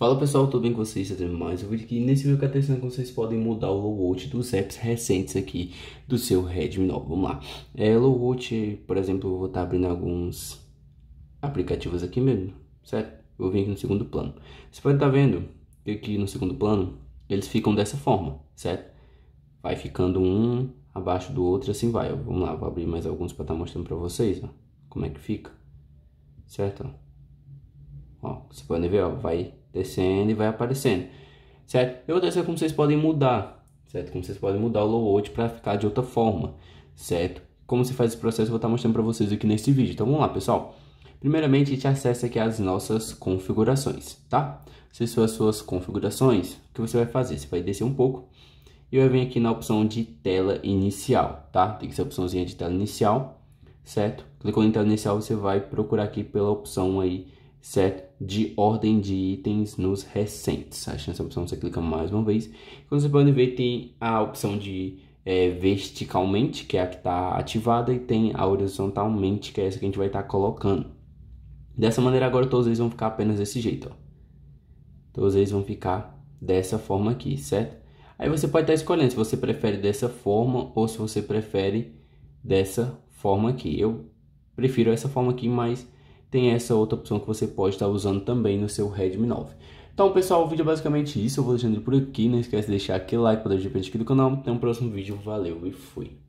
Fala pessoal, tudo bem com vocês? Trazendo tá mais um vídeo aqui. Nesse vídeo que eu atenção como vocês podem mudar o low dos apps recentes aqui do seu Redmi 9. Vamos lá. É, por exemplo, eu vou estar tá abrindo alguns aplicativos aqui mesmo, certo? Eu vou vir aqui no segundo plano. Você pode estar tá vendo que aqui no segundo plano eles ficam dessa forma, certo? Vai ficando um abaixo do outro assim vai. Vamos lá, vou abrir mais alguns para estar tá mostrando para vocês ó, como é que fica, certo? Ó, vocês podem ver, ó, vai descendo e vai aparecendo, certo? eu vou coisa é como vocês podem mudar, certo? Como vocês podem mudar o load para ficar de outra forma, certo? Como se faz esse processo, eu vou estar tá mostrando para vocês aqui nesse vídeo. Então vamos lá, pessoal. Primeiramente, a gente acessa aqui as nossas configurações, tá? Essas são as suas configurações. O que você vai fazer? Você vai descer um pouco e vai vir aqui na opção de tela inicial, tá? Tem que ser a opçãozinha de tela inicial, certo? Clicou em tela inicial, você vai procurar aqui pela opção aí certo? De ordem de itens nos recentes. a chance opção, você clica mais uma vez. Como vocês podem ver, tem a opção de é, verticalmente, que é a que está ativada, e tem a horizontalmente, que é essa que a gente vai estar tá colocando. Dessa maneira, agora todos eles vão ficar apenas desse jeito, ó. Todos eles vão ficar dessa forma aqui, certo? Aí você pode estar tá escolhendo se você prefere dessa forma ou se você prefere dessa forma aqui. Eu prefiro essa forma aqui, mas tem essa outra opção que você pode estar usando também no seu Redmi 9. Então, pessoal, o vídeo é basicamente isso. Eu vou deixando ele por aqui. Não esquece de deixar aquele like para ajudar a aqui do canal. Até o um próximo vídeo. Valeu e fui!